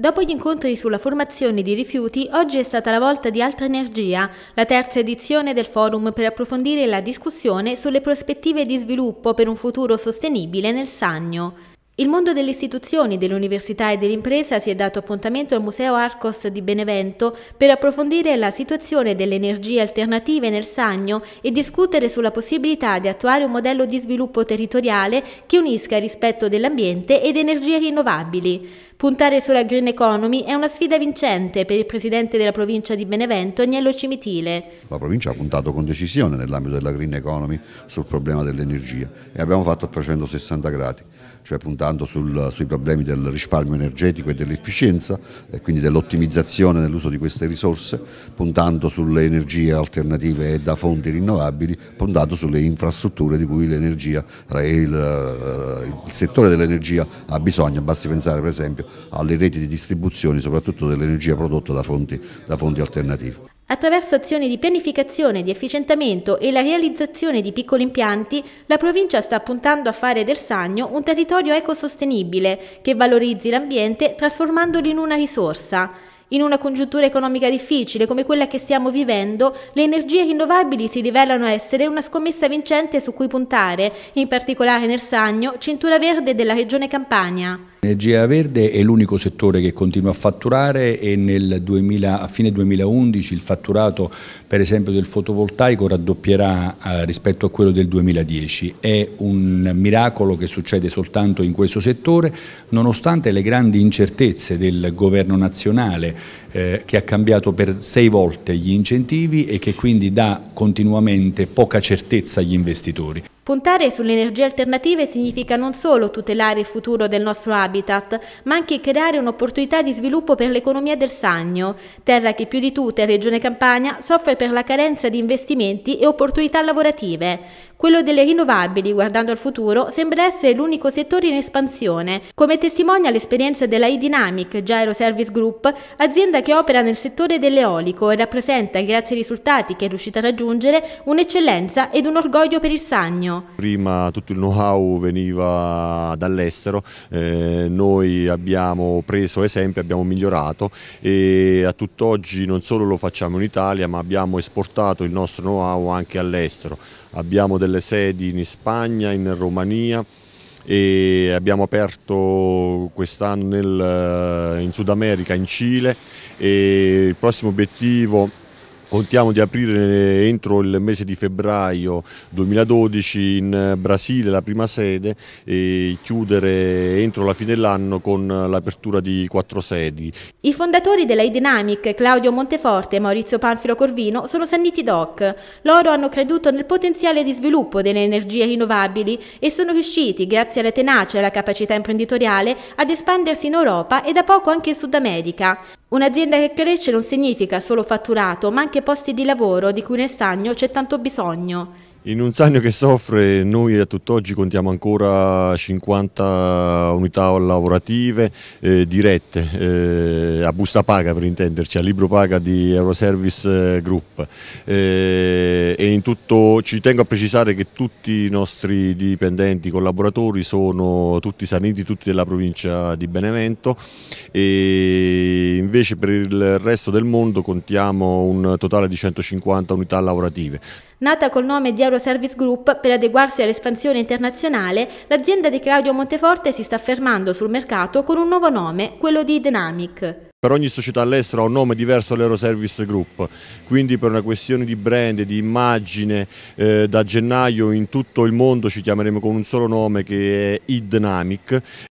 Dopo gli incontri sulla formazione di rifiuti, oggi è stata la volta di Altra Energia, la terza edizione del forum per approfondire la discussione sulle prospettive di sviluppo per un futuro sostenibile nel Sannio. Il mondo delle istituzioni, dell'università e dell'impresa si è dato appuntamento al Museo Arcos di Benevento per approfondire la situazione delle energie alternative nel Sagno e discutere sulla possibilità di attuare un modello di sviluppo territoriale che unisca rispetto dell'ambiente ed energie rinnovabili. Puntare sulla green economy è una sfida vincente per il presidente della provincia di Benevento, Agnello Cimitile. La provincia ha puntato con decisione nell'ambito della green economy sul problema dell'energia e abbiamo fatto a 360 gradi cioè puntando sul, sui problemi del risparmio energetico e dell'efficienza e quindi dell'ottimizzazione nell'uso di queste risorse, puntando sulle energie alternative e da fonti rinnovabili, puntando sulle infrastrutture di cui l'energia eh, il, eh, il settore dell'energia ha bisogno, basti pensare per esempio alle reti di distribuzione soprattutto dell'energia prodotta da fonti, da fonti alternative. Attraverso azioni di pianificazione, di efficientamento e la realizzazione di piccoli impianti, la provincia sta puntando a fare del Sagno un territorio ecosostenibile che valorizzi l'ambiente trasformandolo in una risorsa. In una congiuntura economica difficile come quella che stiamo vivendo, le energie rinnovabili si rivelano essere una scommessa vincente su cui puntare, in particolare nel Sagno, cintura verde della regione Campania. L'energia verde è l'unico settore che continua a fatturare e 2000, a fine 2011 il fatturato per esempio del fotovoltaico raddoppierà eh, rispetto a quello del 2010. È un miracolo che succede soltanto in questo settore nonostante le grandi incertezze del governo nazionale eh, che ha cambiato per sei volte gli incentivi e che quindi dà continuamente poca certezza agli investitori. Puntare sulle energie alternative significa non solo tutelare il futuro del nostro habitat, ma anche creare un'opportunità di sviluppo per l'economia del Sannio, terra che più di tutte, Regione Campania, soffre per la carenza di investimenti e opportunità lavorative. Quello delle rinnovabili, guardando al futuro, sembra essere l'unico settore in espansione, come testimonia l'esperienza della iDynamic Gyro Service Group, azienda che opera nel settore dell'eolico e rappresenta, grazie ai risultati che è riuscita a raggiungere, un'eccellenza ed un orgoglio per il Sannio. Prima tutto il know-how veniva dall'estero, eh, noi abbiamo preso esempi, abbiamo migliorato e a tutt'oggi non solo lo facciamo in Italia ma abbiamo esportato il nostro know-how anche all'estero. Abbiamo delle sedi in Spagna, in Romania, e abbiamo aperto quest'anno eh, in Sud America, in Cile e il prossimo obiettivo Contiamo di aprire eh, entro il mese di febbraio 2012 in eh, Brasile la prima sede e chiudere entro la fine dell'anno con l'apertura di quattro sedi. I fondatori della iDynamic, Claudio Monteforte e Maurizio Panfilo Corvino, sono Sanniti Doc. Loro hanno creduto nel potenziale di sviluppo delle energie rinnovabili e sono riusciti, grazie alla tenacia e alla capacità imprenditoriale, ad espandersi in Europa e da poco anche in Sud America. Un'azienda che cresce non significa solo fatturato, ma anche posti di lavoro di cui nel stagno c'è tanto bisogno. In un Sannio che soffre noi a tutt'oggi contiamo ancora 50 unità lavorative eh, dirette, eh, a busta paga per intenderci, a libro paga di Euroservice eh, Group eh, e in tutto ci tengo a precisare che tutti i nostri dipendenti, collaboratori sono tutti saniti, tutti della provincia di Benevento e invece per il resto del mondo contiamo un totale di 150 unità lavorative. Nata col nome di Euroservice Group per adeguarsi all'espansione internazionale, l'azienda di Claudio Monteforte si sta affermando sul mercato con un nuovo nome, quello di Dynamic. Per ogni società all'estero ha un nome diverso all'Euroservice Group, quindi per una questione di brand, di immagine, eh, da gennaio in tutto il mondo ci chiameremo con un solo nome che è e-Dynamic